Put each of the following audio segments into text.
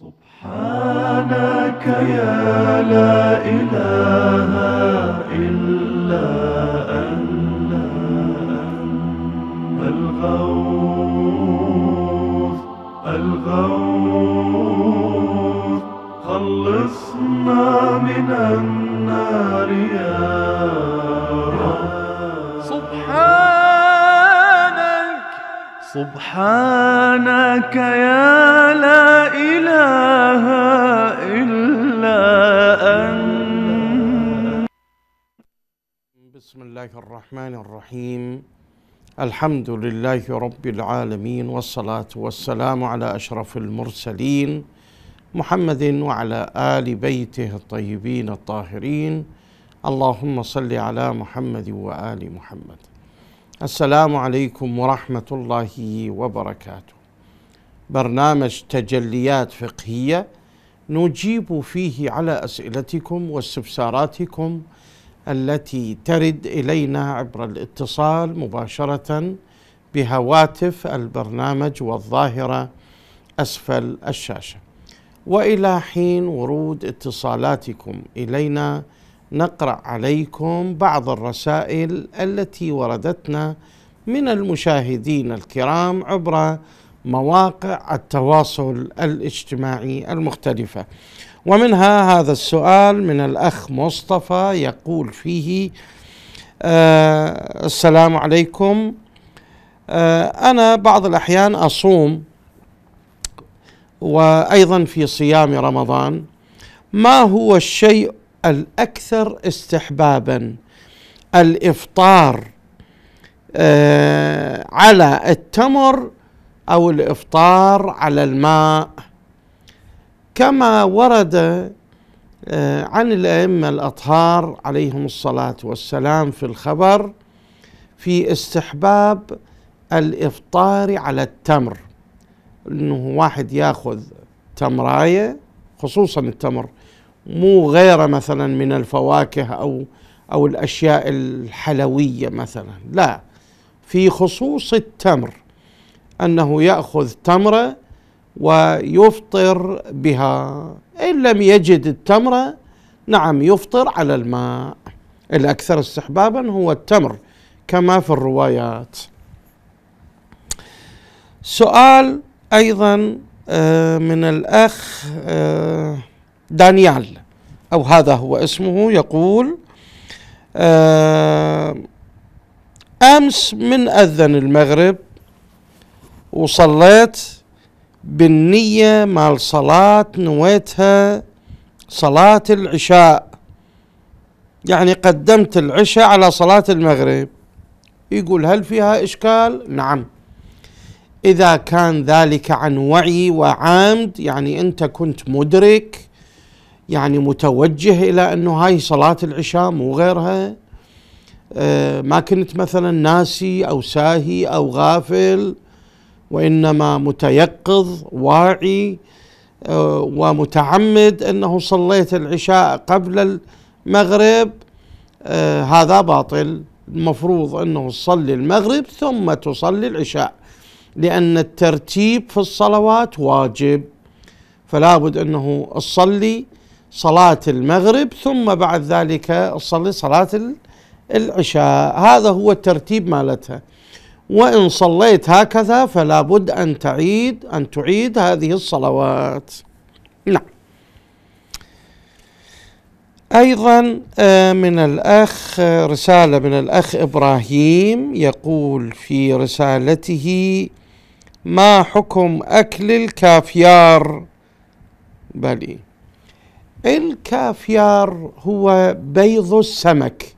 سبحانك يا لا إله إلا أنت الغوث الغوث خلصنا من النار يا سبحانك يا لا إله إلا أنت بسم الله الرحمن الرحيم الحمد لله رب العالمين والصلاة والسلام على أشرف المرسلين محمد وعلى آل بيته الطيبين الطاهرين اللهم صل على محمد وآل محمد السلام عليكم ورحمة الله وبركاته. برنامج تجليات فقهية نجيب فيه على أسئلتكم واستفساراتكم التي ترد إلينا عبر الاتصال مباشرة بهواتف البرنامج والظاهرة أسفل الشاشة. وإلى حين ورود اتصالاتكم إلينا نقرا عليكم بعض الرسائل التي وردتنا من المشاهدين الكرام عبر مواقع التواصل الاجتماعي المختلفه ومنها هذا السؤال من الاخ مصطفى يقول فيه آه السلام عليكم آه انا بعض الاحيان اصوم وايضا في صيام رمضان ما هو الشيء الأكثر استحبابا الإفطار آه على التمر أو الإفطار على الماء كما ورد آه عن الأئمة الأطهار عليهم الصلاة والسلام في الخبر في استحباب الافطار على التمر انه واحد ياخذ تمرايه خصوصا التمر مو غيره مثلا من الفواكه او او الاشياء الحلويه مثلا لا في خصوص التمر انه ياخذ تمره ويفطر بها ان لم يجد التمره نعم يفطر على الماء الاكثر استحبابا هو التمر كما في الروايات سؤال ايضا آه، من الاخ آه، دانيال أو هذا هو اسمه يقول آه، أمس من أذن المغرب وصليت بالنية مال صلاة نويتها صلاة العشاء يعني قدمت العشاء على صلاة المغرب يقول هل فيها إشكال؟ نعم إذا كان ذلك عن وعي وعمد يعني أنت كنت مدرك يعني متوجه إلى أنه هاي صلاة العشاء مو غيرها آه، ما كنت مثلا ناسي أو ساهي أو غافل وإنما متيقظ واعي آه، ومتعمد أنه صليت العشاء قبل المغرب آه، هذا باطل المفروض أنه تصلي المغرب ثم تصلي العشاء لأن الترتيب في الصلوات واجب فلا بد أنه تصلي صلاة المغرب ثم بعد ذلك أصلي صلاة العشاء هذا هو الترتيب مالتها وإن صليت هكذا فلا بد أن تعيد أن تعيد هذه الصلوات نعم أيضا آه، من الأخ رسالة من الأخ إبراهيم يقول في رسالته ما حكم أكل الكافيار بلي الكافيار هو بيض السمك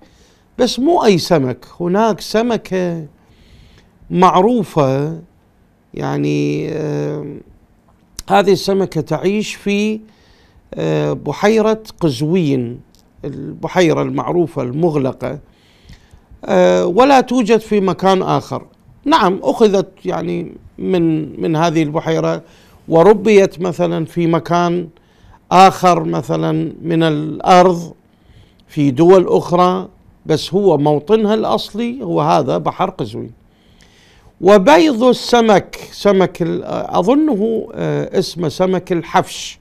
بس مو اي سمك هناك سمكه معروفه يعني آه هذه السمكه تعيش في آه بحيره قزوين البحيره المعروفه المغلقه آه ولا توجد في مكان اخر نعم اخذت يعني من من هذه البحيره وربيت مثلا في مكان آخر مثلا من الأرض في دول أخرى بس هو موطنها الأصلي هو هذا بحر قزوين وبيض السمك سمك أظنه آه، اسمه سمك الحفش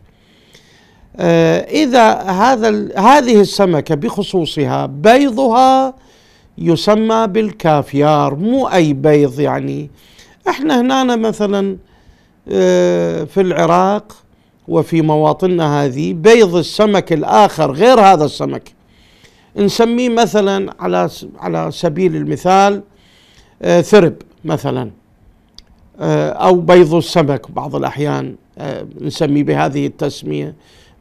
آه، إذا هذا هذه السمكة بخصوصها بيضها يسمى بالكافيار مو أي بيض يعني احنا هنا مثلا آه، في العراق وفي مواطننا هذه بيض السمك الآخر غير هذا السمك نسميه مثلا على على سبيل المثال آه، ثرب مثلا آه، أو بيض السمك بعض الأحيان آه، نسميه بهذه التسمية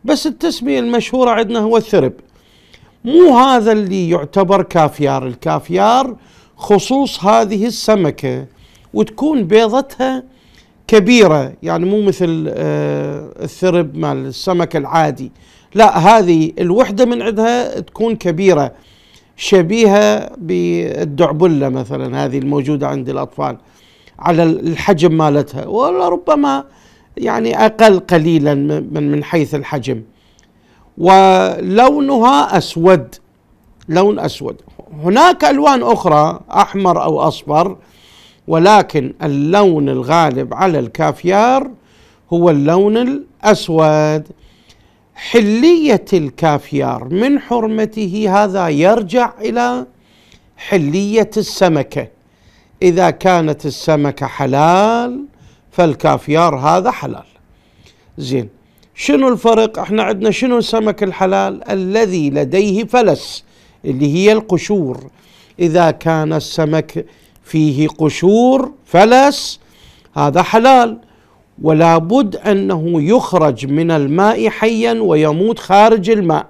بس التسمية المشهورة عندنا هو الثرب مو هذا اللي يعتبر كافيار الكافيار خصوص هذه السمكة وتكون بيضتها كبيرة يعني مو مثل آه، الثرب مال السمك العادي لا هذه الوحدة من عندها تكون كبيرة شبيهة بالدعبلة مثلا هذه الموجودة عند الأطفال على الحجم مالتها وربما يعني أقل قليلا من, من حيث الحجم ولونها أسود لون أسود هناك ألوان أخرى أحمر أو أصفر ولكن اللون الغالب على الكافيار هو اللون الأسود حلية الكافيار من حرمته هذا يرجع إلى حلية السمكة إذا كانت السمكة حلال فالكافيار هذا حلال زين شنو الفرق احنا عندنا شنو السمك الحلال الذي لديه فلس اللي هي القشور إذا كان السمك فيه قشور فلس هذا حلال ولا بد انه يخرج من الماء حيا ويموت خارج الماء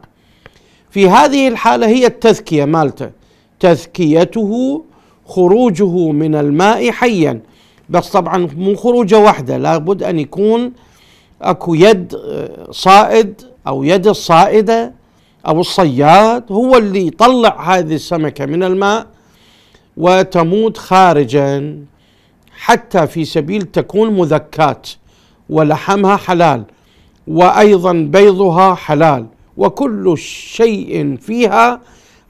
في هذه الحاله هي التذكيه مالته تذكيته خروجه من الماء حيا بس طبعا مو خروجه وحده لابد ان يكون اكو يد آه، صائد او يد الصائده او الصياد هو اللي يطلع هذه السمكه من الماء وتموت خارجا حتى في سبيل تكون مذكات ولحمها حلال وايضا بيضها حلال وكل شيء فيها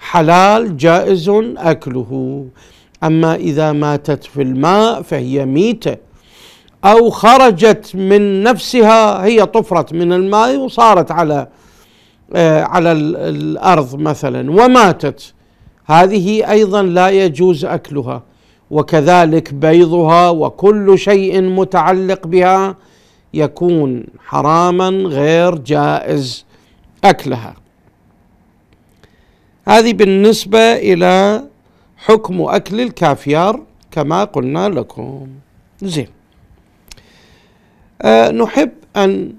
حلال جائز اكله اما اذا ماتت في الماء فهي ميته او خرجت من نفسها هي طفرت من الماء وصارت على آه، على الارض مثلا وماتت هذه ايضا لا يجوز اكلها وكذلك بيضها وكل شيء متعلق بها يكون حراما غير جائز اكلها هذه بالنسبه الى حكم اكل الكافيار كما قلنا لكم زين أه نحب ان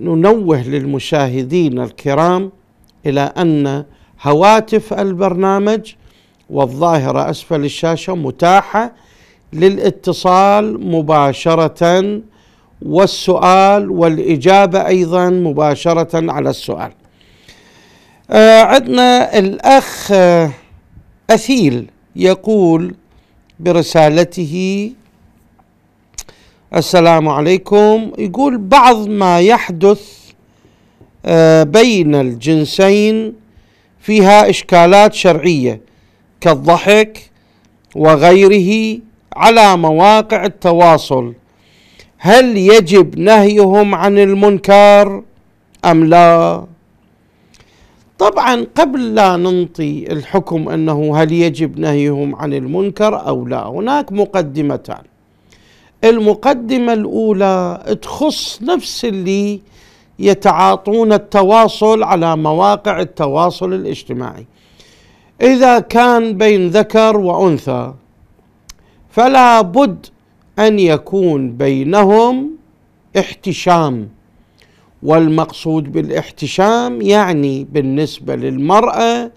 ننوه للمشاهدين الكرام الى ان هواتف البرنامج والظاهرة أسفل الشاشة متاحة للاتصال مباشرة والسؤال والإجابة أيضا مباشرة على السؤال آه عندنا الأخ آه أثيل يقول برسالته السلام عليكم يقول بعض ما يحدث آه بين الجنسين فيها إشكالات شرعية كالضحك وغيره على مواقع التواصل هل يجب نهيهم عن المنكر أم لا طبعا قبل لا ننطي الحكم أنه هل يجب نهيهم عن المنكر أو لا هناك مقدمتان المقدمة الأولى تخص نفس اللي يتعاطون التواصل على مواقع التواصل الاجتماعي اذا كان بين ذكر وانثى فلا بد ان يكون بينهم احتشام والمقصود بالاحتشام يعني بالنسبه للمراه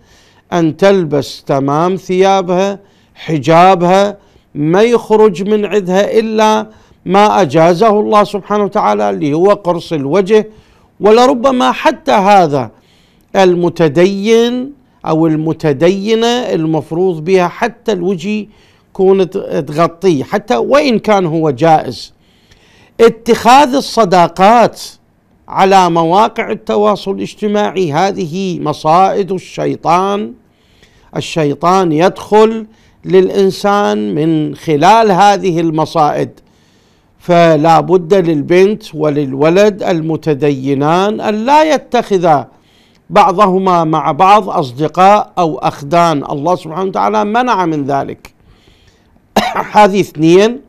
ان تلبس تمام ثيابها حجابها ما يخرج من عندها الا ما اجازه الله سبحانه وتعالى اللي هو قرص الوجه ولربما حتى هذا المتدين او المتدينه المفروض بها حتى الوجه يكون تغطيه حتى وان كان هو جائز اتخاذ الصداقات على مواقع التواصل الاجتماعي هذه مصائد الشيطان الشيطان يدخل للانسان من خلال هذه المصائد فلا بد للبنت وللولد المتدينان أن لا يتخذا بعضهما مع بعض أصدقاء أو أخدان الله سبحانه وتعالى منع من ذلك هذه اثنين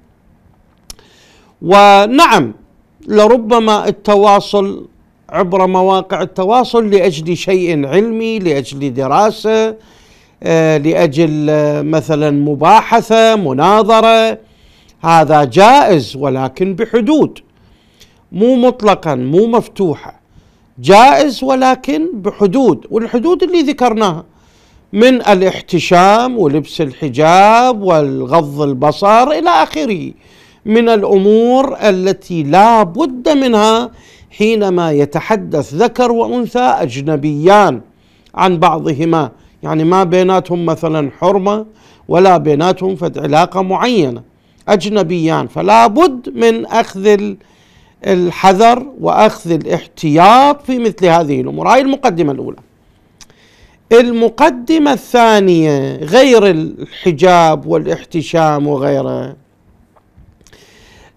ونعم لربما التواصل عبر مواقع التواصل لاجل شيء علمي لاجل دراسه آه، لاجل آه، مثلا مباحثه مناظره هذا جائز ولكن بحدود مو مطلقا مو مفتوحه جائز ولكن بحدود والحدود اللي ذكرناها من الاحتشام ولبس الحجاب والغض البصر الى اخره من الامور التي لا بد منها حينما يتحدث ذكر وانثى اجنبيان عن بعضهما يعني ما بيناتهم مثلا حرمه ولا بيناتهم فد علاقه معينه أجنبيان فلا بد من أخذ الحذر وأخذ الاحتياط في مثل هذه الأمور هاي المقدمة الأولى المقدمة الثانية غير الحجاب والاحتشام وغيره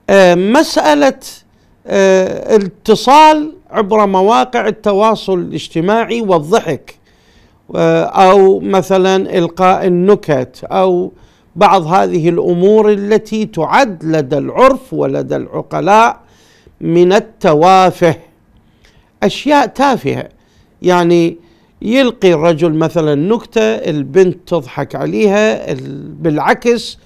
آه، مسألة آه، الاتصال عبر مواقع التواصل الاجتماعي والضحك آه، أو مثلا إلقاء النكت أو بعض هذه الامور التي تعد لدى العرف ولدى العقلاء من التوافه اشياء تافهه يعني يلقي الرجل مثلا نكته البنت تضحك عليها بالعكس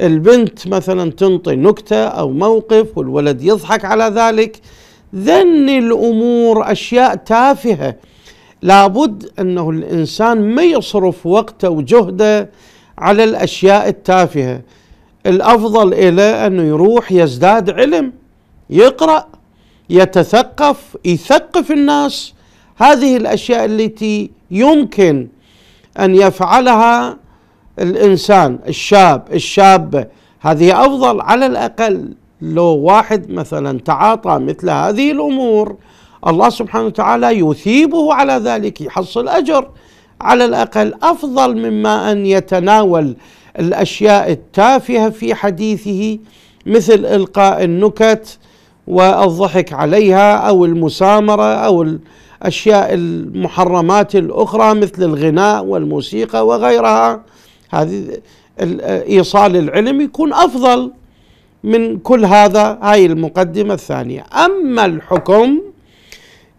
البنت مثلا تنطي نكته او موقف والولد يضحك على ذلك ذن الامور اشياء تافهه لابد انه الانسان ما يصرف وقته وجهده على الأشياء التافهة الأفضل إلى أنه يروح يزداد علم يقرأ يتثقف يثقف الناس هذه الأشياء التي يمكن أن يفعلها الإنسان الشاب الشابة هذه أفضل على الأقل لو واحد مثلا تعاطى مثل هذه الأمور الله سبحانه وتعالى يثيبه على ذلك يحصل أجر على الاقل افضل مما ان يتناول الاشياء التافهه في حديثه مثل القاء النكت والضحك عليها او المسامره او الاشياء المحرمات الاخرى مثل الغناء والموسيقى وغيرها هذه ايصال العلم يكون افضل من كل هذا هاي المقدمه الثانيه اما الحكم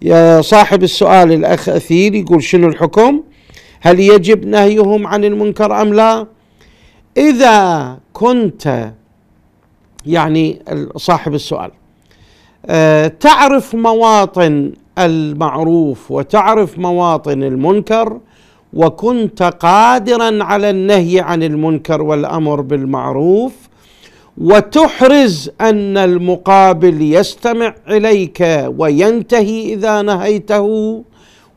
يا صاحب السؤال الاخ اثير يقول شنو الحكم هل يجب نهيهم عن المنكر ام لا؟ اذا كنت يعني صاحب السؤال آه، تعرف مواطن المعروف وتعرف مواطن المنكر وكنت قادرا على النهي عن المنكر والامر بالمعروف وتحرز ان المقابل يستمع اليك وينتهي اذا نهيته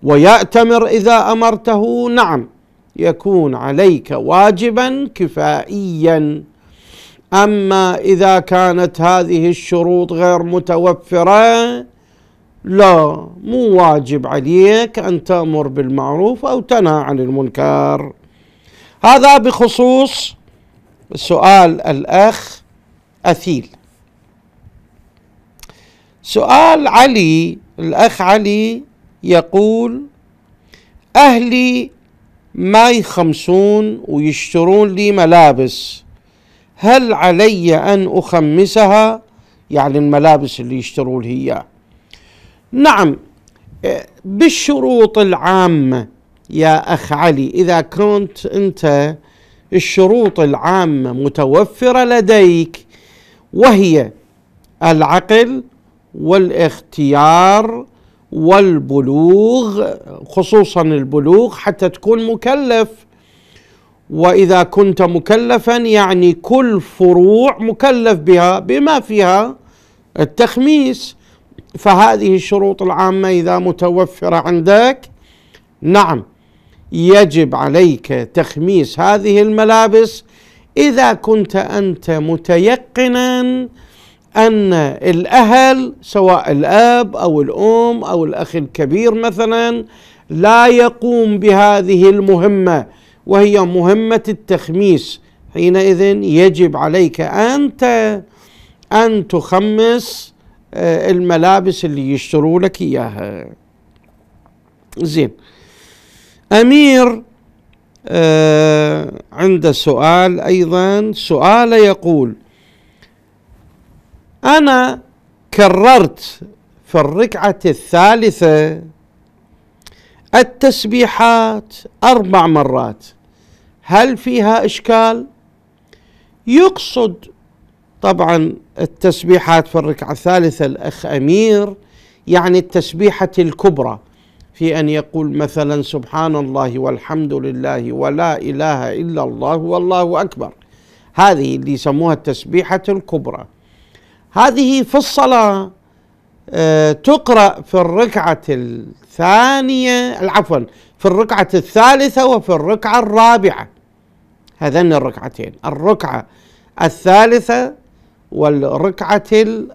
ويأتمر إذا أمرته نعم يكون عليك واجبا كفائيا أما إذا كانت هذه الشروط غير متوفرة لا مو واجب عليك أن تأمر بالمعروف أو تنهى عن المنكر هذا بخصوص سؤال الأخ أثيل سؤال علي الأخ علي يقول أهلي ما يخمسون ويشترون لي ملابس هل علي أن أخمسها يعني الملابس اللي يشترون هي نعم بالشروط العامة يا أخ علي إذا كنت أنت الشروط العامة متوفرة لديك وهي العقل والاختيار والبلوغ خصوصا البلوغ حتى تكون مكلف واذا كنت مكلفا يعني كل فروع مكلف بها بما فيها التخميس فهذه الشروط العامه اذا متوفره عندك نعم يجب عليك تخميس هذه الملابس اذا كنت انت متيقنا أن الأهل سواء الأب أو الأم أو الأخ الكبير مثلا لا يقوم بهذه المهمة وهي مهمة التخميس حينئذ يجب عليك أنت أن تخمس آه، الملابس اللي يشتروا لك إياها زين أمير آه، عند عنده سؤال أيضا سؤال يقول أنا كررت في الركعة الثالثة التسبيحات أربع مرات هل فيها إشكال؟ يقصد طبعا التسبيحات في الركعة الثالثة الأخ أمير يعني التسبيحة الكبرى في أن يقول مثلا سبحان الله والحمد لله ولا إله إلا الله والله أكبر هذه اللي يسموها التسبيحة الكبرى هذه في الصلاة آه، تقرأ في الركعة الثانية عفوا في الركعة الثالثة وفي الركعة الرابعة هذان الركعتين الركعة الثالثة والركعة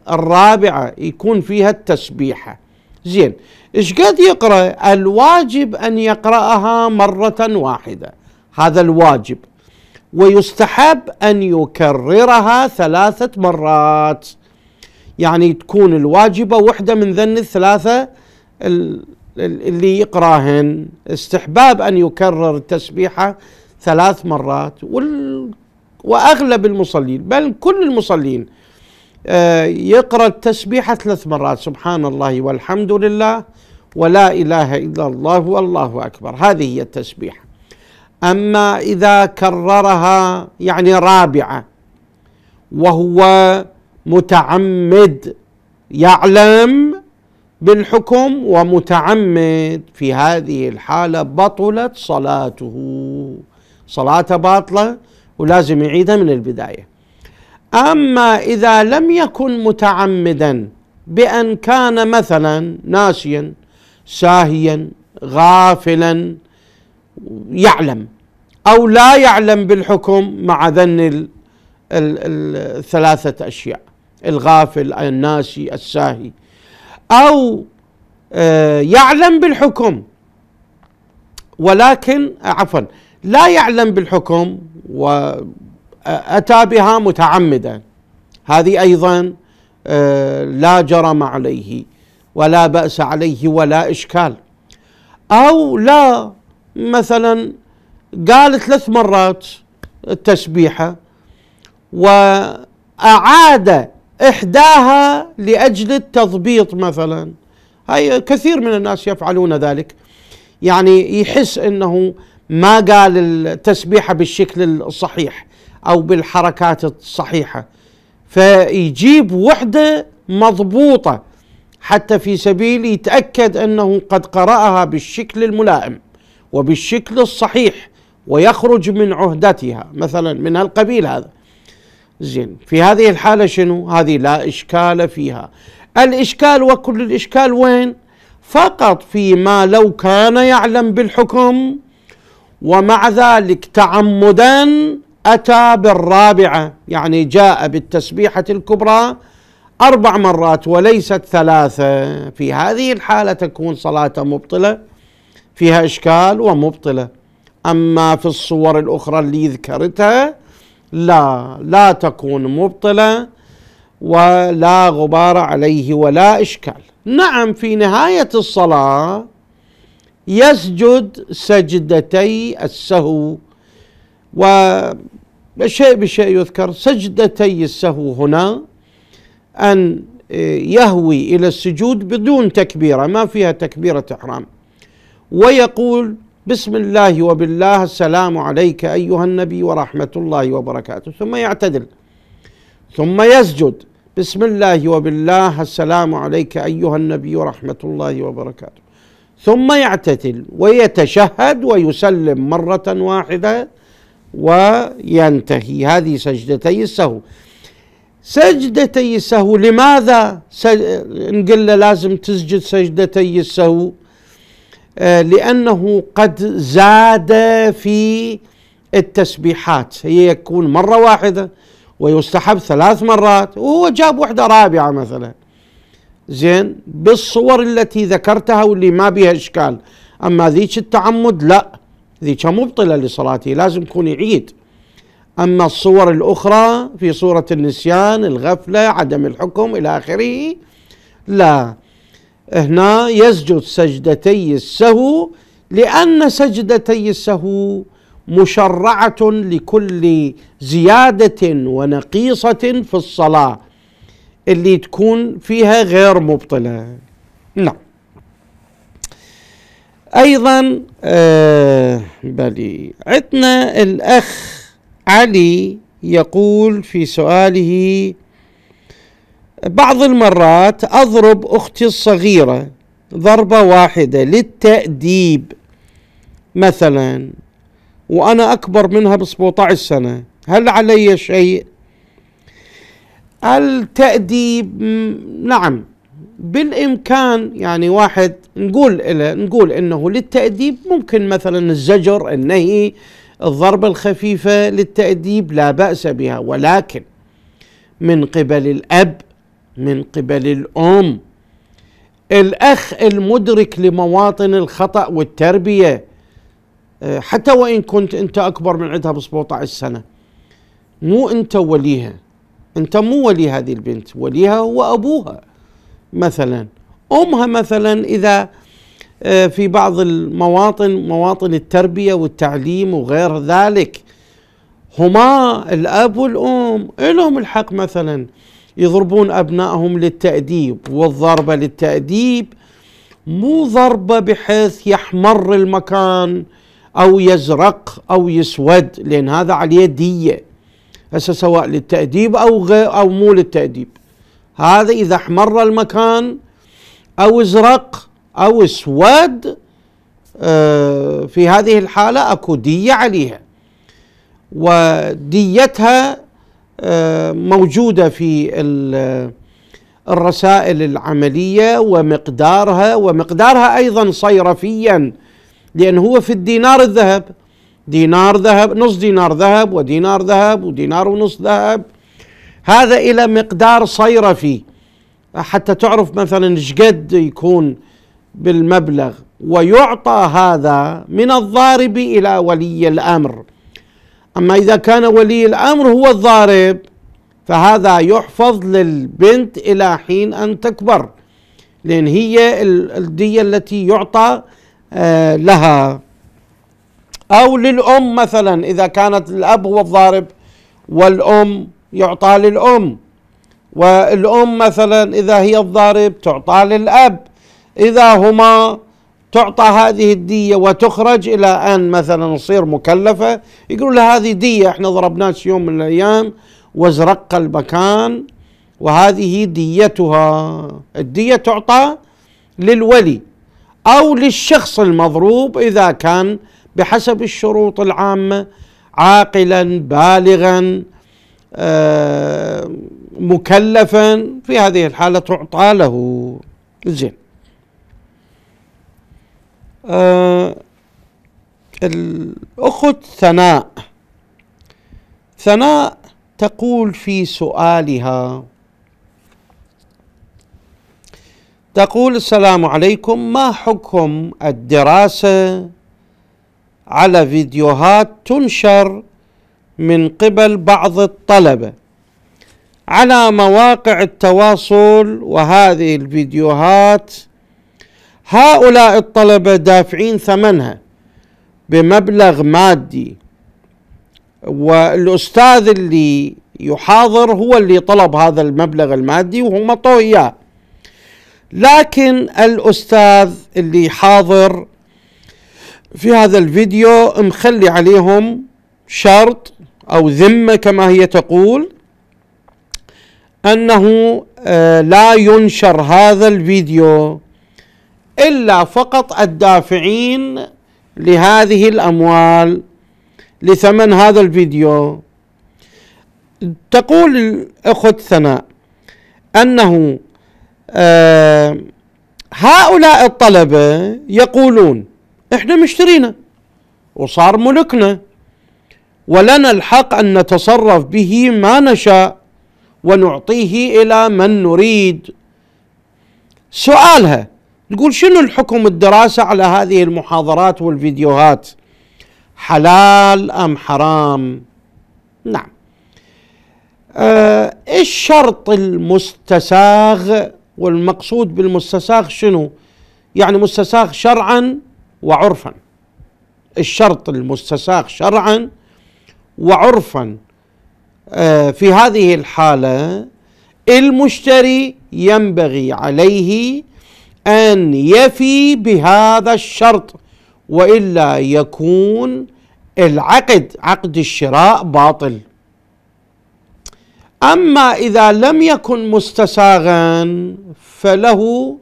الرابعة يكون فيها التسبيحة زين ايش قد يقرأ الواجب أن يقرأها مرة واحدة هذا الواجب ويستحب أن يكررها ثلاثة مرات يعني تكون الواجبة وحدة من ذن الثلاثة اللي يقراهن استحباب أن يكرر التسبيحة ثلاث مرات وال وأغلب المصلين بل كل المصلين آه، يقرأ التسبيحة ثلاث مرات سبحان الله والحمد لله ولا إله إلا الله والله أكبر هذه هي التسبيحة أما إذا كررها يعني رابعة وهو متعمد يعلم بالحكم ومتعمد في هذه الحالة بطلت صلاته صلاته باطلة ولازم يعيدها من البداية أما إذا لم يكن متعمدا بأن كان مثلا ناسيا ساهيا غافلا يعلم أو لا يعلم بالحكم مع ذن الثلاثة أشياء الغافل الناسي الساهي او آه، يعلم بالحكم ولكن عفوا لا يعلم بالحكم واتى آه، بها متعمدا هذه ايضا آه، لا جرم عليه ولا باس عليه ولا اشكال او لا مثلا قال ثلاث مرات التسبيحه واعاد إحداها لأجل التضبيط مثلا هاي كثير من الناس يفعلون ذلك يعني يحس أنه ما قال التسبيحة بالشكل الصحيح أو بالحركات الصحيحة فيجيب وحدة مضبوطة حتى في سبيل يتأكد أنه قد قرأها بالشكل الملائم وبالشكل الصحيح ويخرج من عهدتها مثلا من هالقبيل هذا زين في هذه الحالة شنو هذه لا إشكال فيها الإشكال وكل الإشكال وين فقط فيما لو كان يعلم بالحكم ومع ذلك تعمدا أتى بالرابعة يعني جاء بالتسبيحة الكبرى أربع مرات وليست ثلاثة في هذه الحالة تكون صلاة مبطلة فيها إشكال ومبطلة أما في الصور الأخرى اللي ذكرتها لا لا تكون مبطلة ولا غبار عليه ولا إشكال نعم في نهاية الصلاة يسجد سجدتي السهو وشيء بشيء يذكر سجدتي السهو هنا أن آه، يهوي إلى السجود بدون تكبيرة ما فيها تكبيرة إحرام ويقول بسم الله وبالله السلام عليك أيها النبي ورحمة الله وبركاته ثم يعتدل ثم يسجد بسم الله وبالله السلام عليك أيها النبي ورحمة الله وبركاته ثم يعتدل ويتشهد ويسلم مرة واحدة وينتهي هذه سجدتي السهو سجدتي السهو لماذا نقول لازم تسجد سجدتي السهو آه، لأنه قد زاد في التسبيحات هي يكون مرة واحدة ويستحب ثلاث مرات وهو جاب واحدة رابعة مثلا زين بالصور التي ذكرتها واللي ما بها إشكال أما ذيك التعمد لا ذيك مبطلة لصلاته لازم يكون يعيد أما الصور الأخرى في صورة النسيان الغفلة عدم الحكم إلى آخره لا هنا يسجد سجدتي السهو لأن سجدتي السهو مشرعة لكل زيادة ونقيصة في الصلاة اللي تكون فيها غير مبطلة نعم أيضا آه بلي عندنا الأخ علي يقول في سؤاله بعض المرات أضرب أختي الصغيرة ضربة واحدة للتأديب مثلا وأنا أكبر منها ب 17 سنة هل علي شيء؟ التأديب نعم بالإمكان يعني واحد نقول له نقول إنه للتأديب ممكن مثلا الزجر النهي الضربة الخفيفة للتأديب لا بأس بها ولكن من قبل الأب من قبل الأم الأخ المدرك لمواطن الخطأ والتربية آه، حتى وإن كنت أنت أكبر من عندها ب 17 سنة مو أنت وليها أنت مو ولي هذه البنت وليها هو أبوها مثلا أمها مثلا إذا آه، في بعض المواطن مواطن التربية والتعليم وغير ذلك هما الأب والأم لهم الحق مثلا يضربون أبنائهم للتأديب والضربة للتأديب مو ضربة بحيث يحمر المكان أو يزرق أو يسود لأن هذا عليه دية هسه سواء للتأديب أو غير أو مو للتأديب هذا إذا احمر المكان أو ازرق أو اسود آه، في هذه الحالة أكو دية عليها وديتها موجوده في الرسائل العمليه ومقدارها ومقدارها ايضا صيرفيا لان هو في الدينار الذهب دينار ذهب نص دينار ذهب ودينار ذهب ودينار ونص ذهب هذا الى مقدار صيرفي حتى تعرف مثلا شقد يكون بالمبلغ ويعطى هذا من الضارب الى ولي الامر أما إذا كان ولي الأمر هو الضارب فهذا يحفظ للبنت إلى حين أن تكبر لأن هي الدية التي يعطى آه، لها أو للأم مثلا إذا كانت الأب هو الضارب والأم يعطى للأم والأم مثلا إذا هي الضارب تعطى للأب إذا هما تعطى هذه الدية وتخرج إلى أن مثلا تصير مكلفة يقولون لها هذه دية احنا ضربناها يوم من الأيام وازرق المكان وهذه ديتها الدية تعطى للولي أو للشخص المضروب إذا كان بحسب الشروط العامة عاقلا بالغا آه، مكلفا في هذه الحالة تعطى له زين آه، الأخت ثناء ثناء تقول في سؤالها تقول السلام عليكم ما حكم الدراسة على فيديوهات تنشر من قبل بعض الطلبة على مواقع التواصل وهذه الفيديوهات هؤلاء الطلبة دافعين ثمنها بمبلغ مادي والأستاذ اللي يحاضر هو اللي طلب هذا المبلغ المادي وهم طوه إياه لكن الأستاذ اللي حاضر في هذا الفيديو مخلي عليهم شرط أو ذمة كما هي تقول أنه آه، لا ينشر هذا الفيديو الا فقط الدافعين لهذه الاموال لثمن هذا الفيديو تقول الاخت ثناء انه آه هؤلاء الطلبه يقولون احنا مشترينا وصار ملكنا ولنا الحق ان نتصرف به ما نشاء ونعطيه الى من نريد سؤالها تقول شنو الحكم الدراسة على هذه المحاضرات والفيديوهات حلال أم حرام نعم آه الشرط المستساغ والمقصود بالمستساغ شنو يعني مستساغ شرعا وعرفا الشرط المستساغ شرعا وعرفا آه في هذه الحالة المشتري ينبغي عليه أن يفي بهذا الشرط وإلا يكون العقد عقد الشراء باطل أما إذا لم يكن مستساغا فله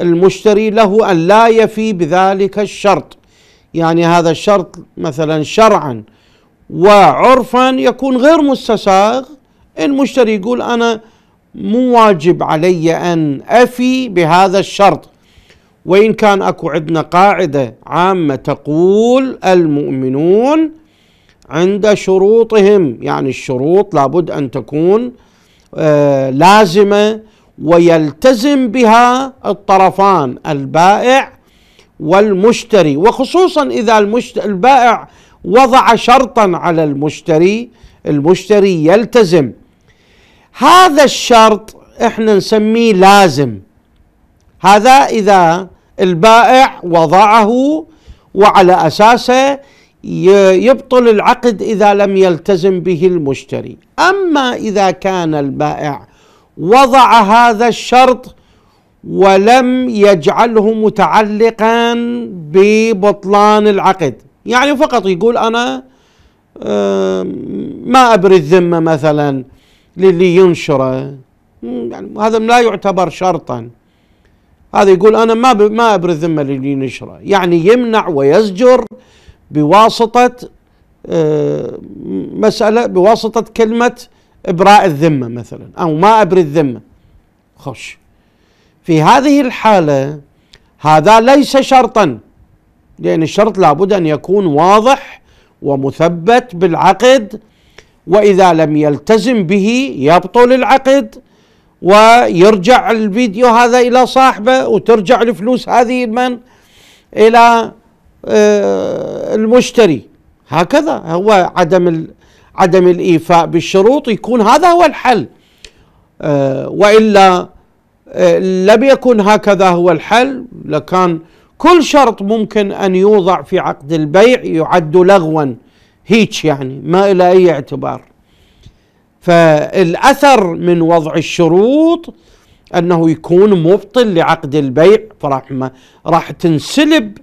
المشتري له أن لا يفي بذلك الشرط يعني هذا الشرط مثلا شرعا وعرفا يكون غير مستساغ المشتري يقول أنا مو واجب علي أن أفي بهذا الشرط وإن كان أكو عندنا قاعدة عامة تقول المؤمنون عند شروطهم يعني الشروط لابد أن تكون آه، لازمة ويلتزم بها الطرفان البائع والمشتري وخصوصا إذا البائع وضع شرطا على المشتري المشتري يلتزم هذا الشرط احنا نسميه لازم هذا اذا البائع وضعه وعلى اساسه يبطل العقد اذا لم يلتزم به المشتري اما اذا كان البائع وضع هذا الشرط ولم يجعله متعلقا ببطلان العقد يعني فقط يقول انا آه، ما ابري الذمه مثلا للي ينشره يعني هذا لا يعتبر شرطا هذا يقول انا ما ما ابر ذمه للي ينشره يعني يمنع ويزجر بواسطه آه، مساله بواسطه كلمه ابراء الذمه مثلا او ما ابر الذمه خش في هذه الحاله هذا ليس شرطا لان الشرط لابد ان يكون واضح ومثبت بالعقد واذا لم يلتزم به يبطل العقد ويرجع الفيديو هذا الى صاحبه وترجع الفلوس هذه من الى آه، المشتري هكذا هو عدم عدم الايفاء بالشروط يكون هذا هو الحل آه، والا آه، لم يكن هكذا هو الحل لكان كل شرط ممكن ان يوضع في عقد البيع يعد لغوا هيج يعني ما إلى أي اعتبار فالأثر من وضع الشروط أنه يكون مبطل لعقد البيع فراح راح تنسلب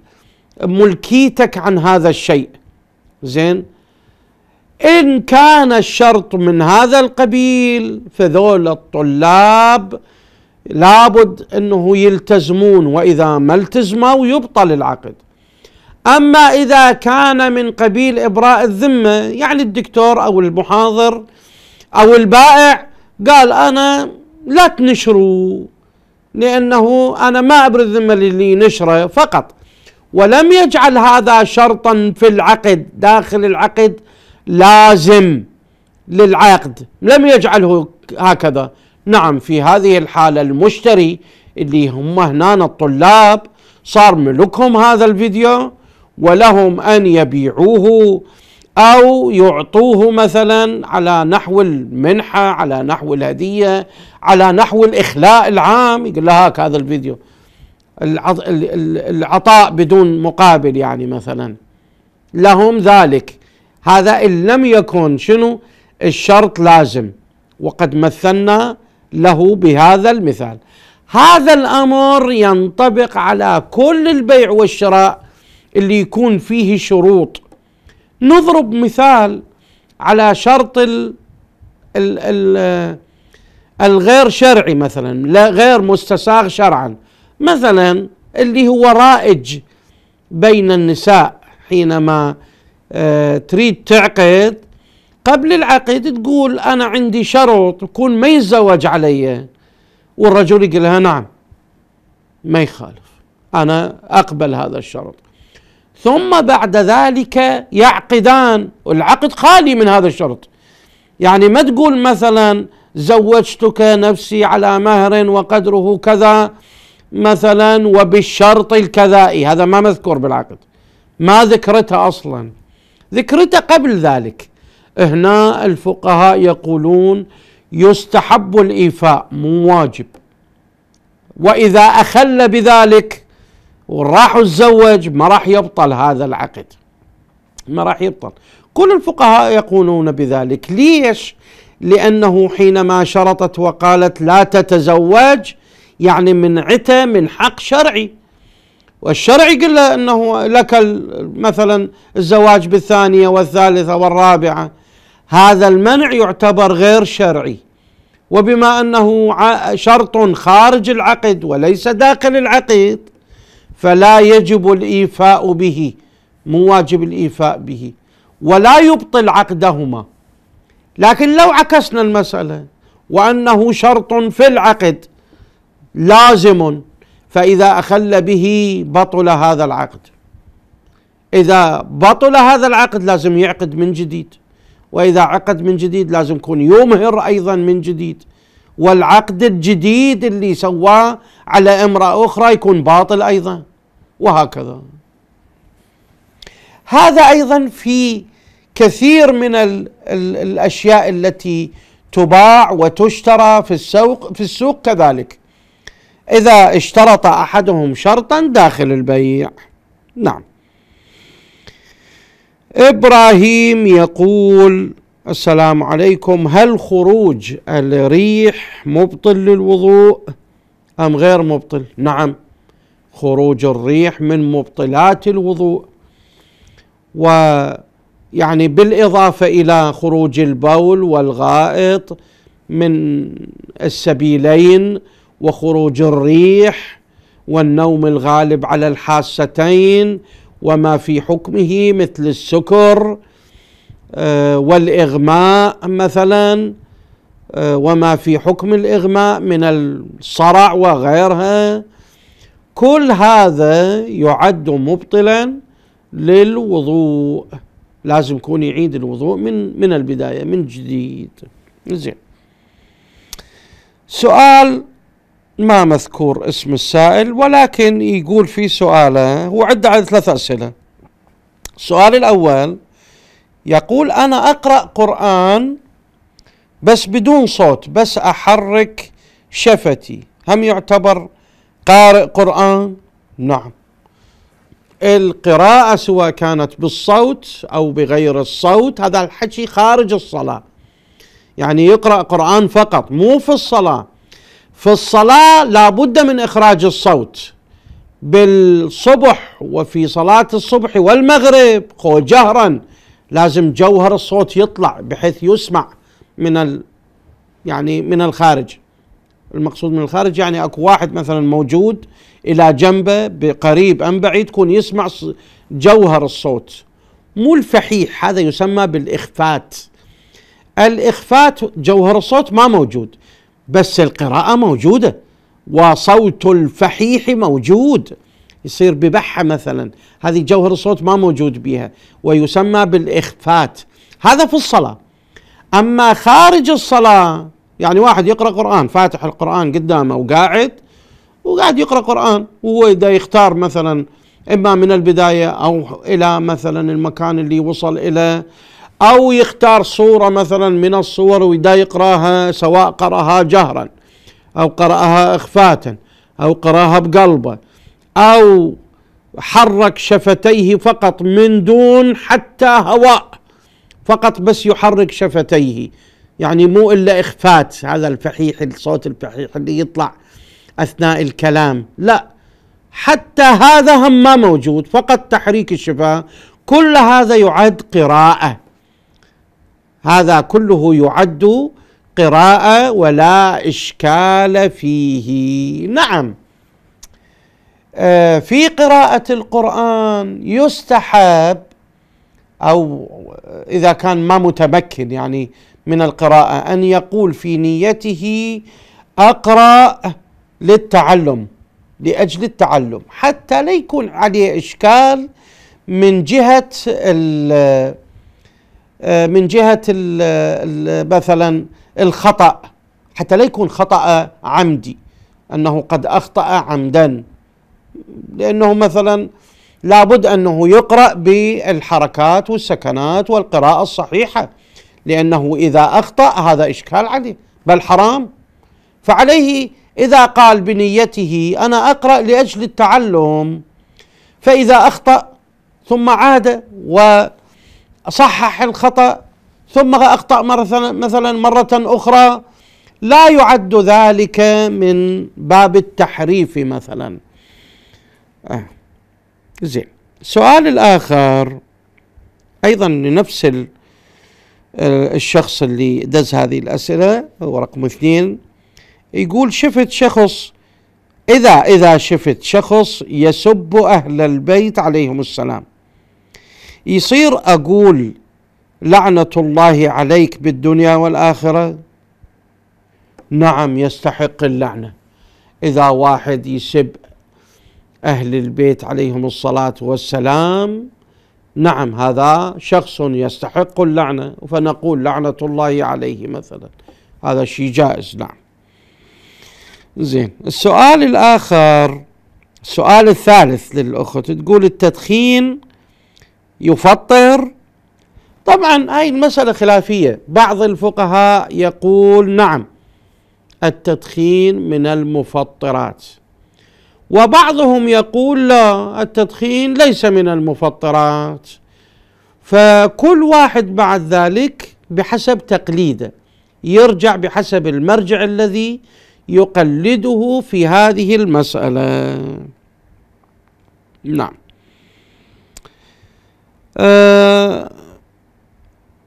ملكيتك عن هذا الشيء زين إن كان الشرط من هذا القبيل فذول الطلاب لابد أنه يلتزمون وإذا ما التزموا يبطل العقد أما إذا كان من قبيل إبراء الذمة يعني الدكتور أو المحاضر أو البائع قال أنا لا تنشروا لأنه أنا ما أبرد الذمة للي نشره فقط ولم يجعل هذا شرطا في العقد داخل العقد لازم للعقد لم يجعله هكذا نعم في هذه الحالة المشتري اللي هم هنا الطلاب صار ملكهم هذا الفيديو ولهم ان يبيعوه او يعطوه مثلا على نحو المنحه على نحو الهديه على نحو الاخلاء العام يقول له هاك هذا الفيديو العطاء بدون مقابل يعني مثلا لهم ذلك هذا ان لم يكن شنو الشرط لازم وقد مثلنا له بهذا المثال هذا الامر ينطبق على كل البيع والشراء اللي يكون فيه شروط نضرب مثال على شرط ال ال الـ الغير شرعي مثلا لا غير مستساغ شرعا مثلا اللي هو رائج بين النساء حينما آه، تريد تعقد قبل العقد تقول انا عندي شرط يكون ما يتزوج علي والرجل يقول لها نعم ما يخالف انا اقبل هذا الشرط ثم بعد ذلك يعقدان والعقد خالي من هذا الشرط يعني ما تقول مثلا زوجتك نفسي على مهر وقدره كذا مثلا وبالشرط الكذائي هذا ما مذكور بالعقد ما ذكرته اصلا ذكرته قبل ذلك هنا الفقهاء يقولون يستحب الايفاء مو واجب واذا اخل بذلك وراح تزوج ما راح يبطل هذا العقد ما راح يبطل كل الفقهاء يقولون بذلك ليش لأنه حينما شرطت وقالت لا تتزوج يعني منعته من حق شرعي والشرع يقول له أنه لك مثلا الزواج بالثانية والثالثة والرابعة هذا المنع يعتبر غير شرعي وبما أنه شرط خارج العقد وليس داخل العقد فلا يجب الإيفاء به مو واجب الإيفاء به ولا يبطل عقدهما لكن لو عكسنا المسألة وأنه شرط في العقد لازم فإذا أخل به بطل هذا العقد إذا بطل هذا العقد لازم يعقد من جديد وإذا عقد من جديد لازم يكون يمهر أيضا من جديد والعقد الجديد اللي سواه على امرأة أخرى يكون باطل أيضا وهكذا هذا ايضا في كثير من الـ الـ الاشياء التي تباع وتشترى في السوق في السوق كذلك اذا اشترط احدهم شرطا داخل البيع نعم ابراهيم يقول السلام عليكم هل خروج الريح مبطل للوضوء ام غير مبطل نعم خروج الريح من مبطلات الوضوء ويعني بالإضافة إلى خروج البول والغائط من السبيلين وخروج الريح والنوم الغالب على الحاستين وما في حكمه مثل السكر آه، والإغماء مثلا آه، وما في حكم الإغماء من الصرع وغيرها كل هذا يعد مبطلا للوضوء لازم يكون يعيد الوضوء من من البدايه من جديد زين سؤال ما مذكور اسم السائل ولكن يقول في سؤاله هو عدة على ثلاث أسئلة السؤال الأول يقول أنا أقرأ قرآن بس بدون صوت بس أحرك شفتي هم يعتبر قارئ قرآن نعم القراءة سواء كانت بالصوت أو بغير الصوت هذا الحكي خارج الصلاة يعني يقرأ قرآن فقط مو في الصلاة في الصلاة لابد من إخراج الصوت بالصبح وفي صلاة الصبح والمغرب خو جهرا لازم جوهر الصوت يطلع بحيث يسمع من ال يعني من الخارج المقصود من الخارج يعني اكو واحد مثلا موجود الى جنبه بقريب ام بعيد يكون يسمع جوهر الصوت مو الفحيح هذا يسمى بالاخفات الاخفات جوهر الصوت ما موجود بس القراءه موجوده وصوت الفحيح موجود يصير ببحه مثلا هذه جوهر الصوت ما موجود بها ويسمى بالاخفات هذا في الصلاه اما خارج الصلاه يعني واحد يقرأ قرآن فاتح القرآن قدامه وقاعد وقاعد يقرأ قرآن وهو اذا يختار مثلا إما من البداية أو إلى مثلا المكان اللي وصل إليه أو يختار صورة مثلا من الصور ويدا يقراها سواء قرأها جهرا أو قرأها إخفاتا أو قرأها بقلبه أو حرك شفتيه فقط من دون حتى هواء فقط بس يحرك شفتيه يعني مو إلا إخفات هذا الفحيح الصوت الفحيح اللي يطلع أثناء الكلام لا حتى هذا هم ما موجود فقط تحريك الشفاه كل هذا يعد قراءة هذا كله يعد قراءة ولا إشكال فيه نعم آه، في قراءة القرآن يستحب او اذا كان ما متمكن يعني من القراءه ان يقول في نيته اقرا للتعلم لاجل التعلم حتى لا يكون عليه اشكال من جهه ال آه، من جهه مثلا الخطا حتى لا يكون خطا عمدي انه قد اخطا عمدا لانه مثلا لابد انه يقرا بالحركات والسكنات والقراءه الصحيحه لانه اذا اخطا هذا اشكال عليه بل حرام فعليه اذا قال بنيته انا اقرا لاجل التعلم فاذا اخطا ثم عاد وصحح الخطا ثم اخطا مره مثلا مره اخرى لا يعد ذلك من باب التحريف مثلا أه. زين السؤال الآخر أيضا لنفس الشخص اللي دز هذه الأسئلة هو رقم اثنين يقول شفت شخص إذا إذا شفت شخص يسب أهل البيت عليهم السلام يصير أقول لعنة الله عليك بالدنيا والآخرة نعم يستحق اللعنة إذا واحد يسب أهل البيت عليهم الصلاة والسلام نعم هذا شخص يستحق اللعنة فنقول لعنة الله عليه مثلا هذا شيء جائز نعم زين السؤال الآخر السؤال الثالث للأخت تقول التدخين يفطر طبعا هاي المسألة خلافية بعض الفقهاء يقول نعم التدخين من المفطرات وبعضهم يقول لا التدخين ليس من المفطرات فكل واحد بعد ذلك بحسب تقليده يرجع بحسب المرجع الذي يقلده في هذه المسألة نعم أه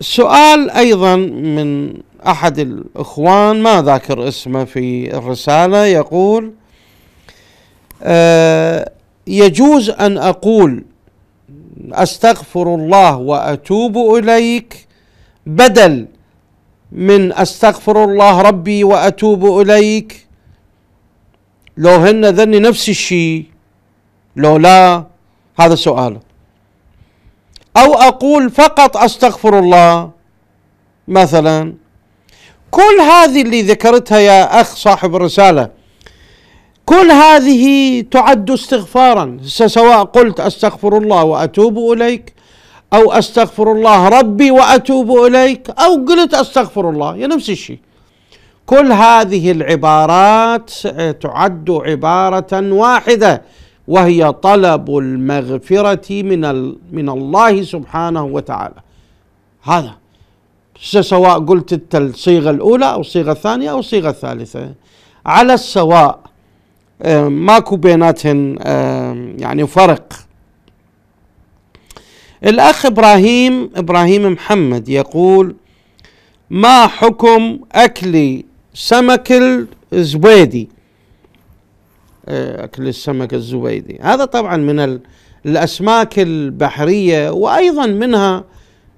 سؤال أيضا من أحد الإخوان ما ذاكر اسمه في الرسالة يقول آه، يجوز ان اقول استغفر الله واتوب اليك بدل من استغفر الله ربي واتوب اليك لو هن ذني نفس الشيء لو لا هذا سؤال او اقول فقط استغفر الله مثلا كل هذه اللي ذكرتها يا اخ صاحب الرساله كل هذه تعد استغفارا سواء قلت استغفر الله واتوب اليك او استغفر الله ربي واتوب اليك او قلت استغفر الله نفس الشيء كل هذه العبارات تعد عباره واحده وهي طلب المغفره من من الله سبحانه وتعالى هذا سواء قلت الصيغه الاولى او الصيغه الثانيه او الصيغه الثالثه على السواء آه، ماكو بيناتهم آه، يعني فرق الأخ إبراهيم إبراهيم محمد يقول ما حكم أكل سمك الزبيدي آه، أكل السمك الزبيدي هذا طبعا من الأسماك البحرية وأيضا منها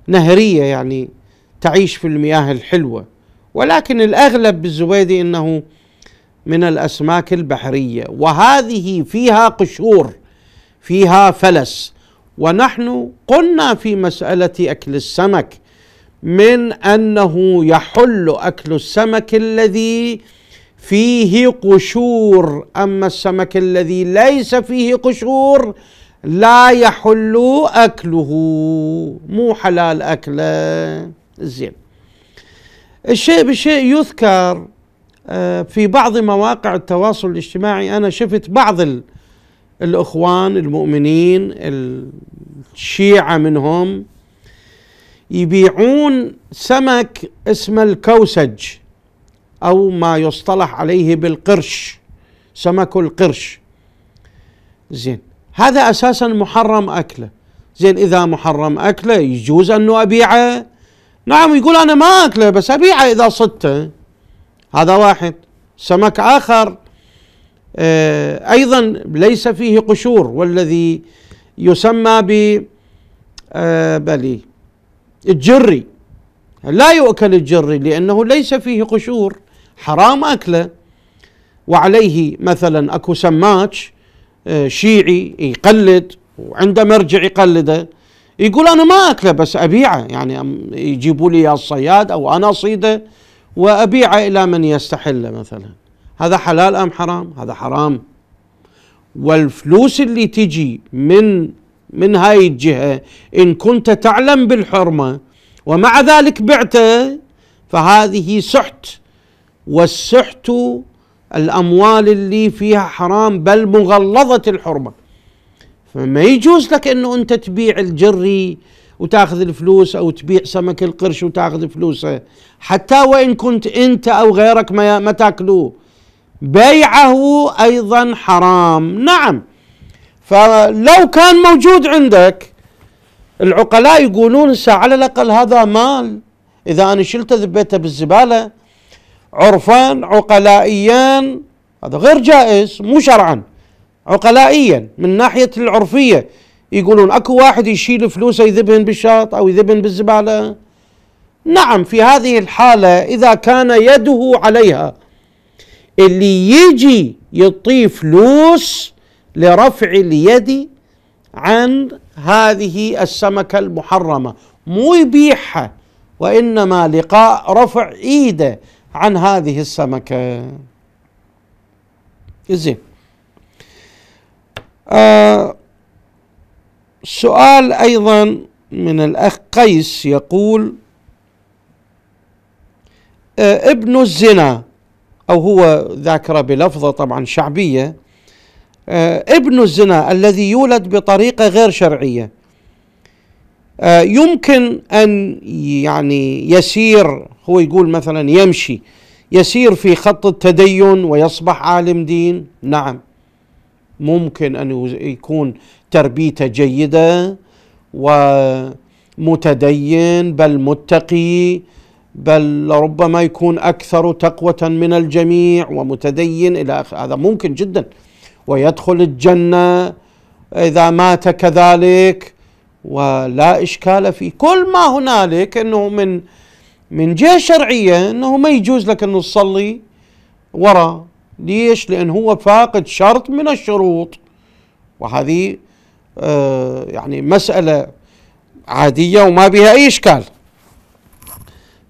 نهرية يعني تعيش في المياه الحلوة ولكن الأغلب بالزبيدي أنه من الاسماك البحريه وهذه فيها قشور فيها فلس ونحن قلنا في مساله اكل السمك من انه يحل اكل السمك الذي فيه قشور اما السمك الذي ليس فيه قشور لا يحل اكله مو حلال اكله زين الشيء بشيء يذكر آه، في بعض مواقع التواصل الاجتماعي أنا شفت بعض الإخوان المؤمنين الشيعة منهم يبيعون سمك اسمه الكوسج أو ما يصطلح عليه بالقرش سمك القرش زين هذا أساسا محرم أكله زين إذا محرم أكله يجوز أنه أبيعه نعم يقول أنا ما أكله بس أبيعه إذا صدته هذا واحد سمك آخر آه، أيضا ليس فيه قشور والذي يسمى ب آه، بلي الجري لا يؤكل الجري لأنه ليس فيه قشور حرام أكله وعليه مثلا أكو سماج آه، شيعي يقلد وعنده مرجع يقلده يقول أنا ما أكله بس أبيعه يعني يجيبوا لي الصياد أو أنا أصيده وأبيع إلى من يستحل مثلا هذا حلال أم حرام هذا حرام والفلوس اللي تجي من من هاي الجهة إن كنت تعلم بالحرمة ومع ذلك بعته فهذه سحت والسحت الأموال اللي فيها حرام بل مغلظة الحرمة فما يجوز لك أنه أنت تبيع الجري وتاخذ الفلوس او تبيع سمك القرش وتاخذ فلوسه حتى وان كنت انت او غيرك ما, تاكلوه بيعه ايضا حرام نعم فلو كان موجود عندك العقلاء يقولون ساعه على الاقل هذا مال اذا انا شلته ذبيته بالزباله عرفان عقلائيا هذا غير جائز مو شرعا عقلائيا من ناحيه العرفيه يقولون اكو واحد يشيل فلوسه يذبهن بالشاط او يذبهن بالزباله نعم في هذه الحاله اذا كان يده عليها اللي يجي يعطيه فلوس لرفع اليد عن هذه السمكه المحرمه مو يبيعها وانما لقاء رفع ايده عن هذه السمكه زين آه سؤال أيضا من الأخ قيس يقول آه، ابن الزنا أو هو ذاكرة بلفظة طبعا شعبية آه، ابن الزنا الذي يولد بطريقة غير شرعية آه، يمكن أن يعني يسير هو يقول مثلا يمشي يسير في خط التدين ويصبح عالم دين نعم ممكن أن يكون تربيته جيده ومتدين بل متقي بل ربما يكون اكثر تقوه من الجميع ومتدين الى اخره هذا ممكن جدا ويدخل الجنه اذا مات كذلك ولا اشكال فيه كل ما هنالك انه من من جهه شرعيه انه ما يجوز لك انه تصلي وراء ليش؟ لان هو فاقد شرط من الشروط وهذه آه، يعني مسألة عادية وما بها أي إشكال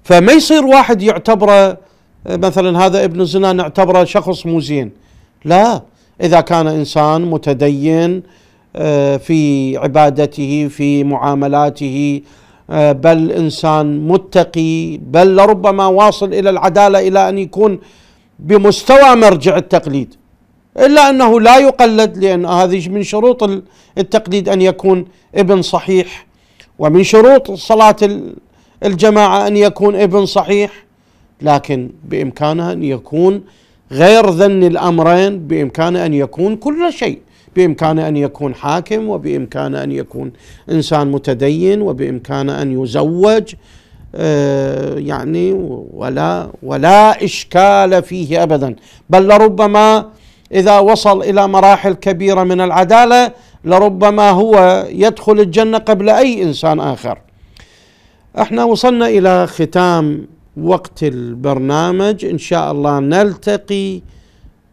فما يصير واحد يعتبره مثلا هذا ابن الزنا نعتبره شخص مو زين لا إذا كان إنسان متدين آه، في عبادته في معاملاته آه، بل انسان متقي بل لربما واصل الى العداله الى ان يكون بمستوى مرجع التقليد إلا أنه لا يقلد لأن هذه من شروط التقليد أن يكون ابن صحيح ومن شروط صلاة الجماعة أن يكون ابن صحيح لكن بامكانه أن يكون غير ذن الأمرين بإمكانه أن يكون كل شيء بإمكانه أن يكون حاكم وبإمكانه أن يكون إنسان متدين وبإمكانه أن يزوج آه، يعني ولا ولا إشكال فيه أبدا بل لربما اذا وصل الى مراحل كبيره من العداله لربما هو يدخل الجنه قبل اي انسان اخر. احنا وصلنا الى ختام وقت البرنامج ان شاء الله نلتقي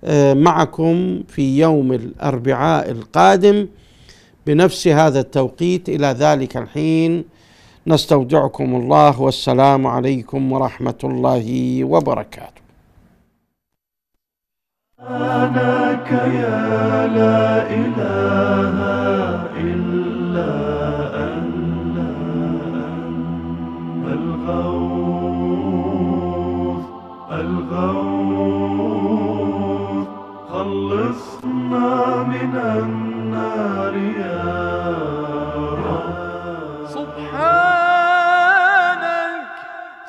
آه، معكم في يوم الاربعاء القادم بنفس هذا التوقيت الى ذلك الحين نستودعكم الله والسلام عليكم ورحمه الله وبركاته. أناك يا لا إله إلا أنت الغوث الغوث خلصنا من النار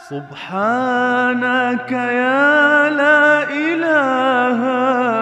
سبحانك يا لا إله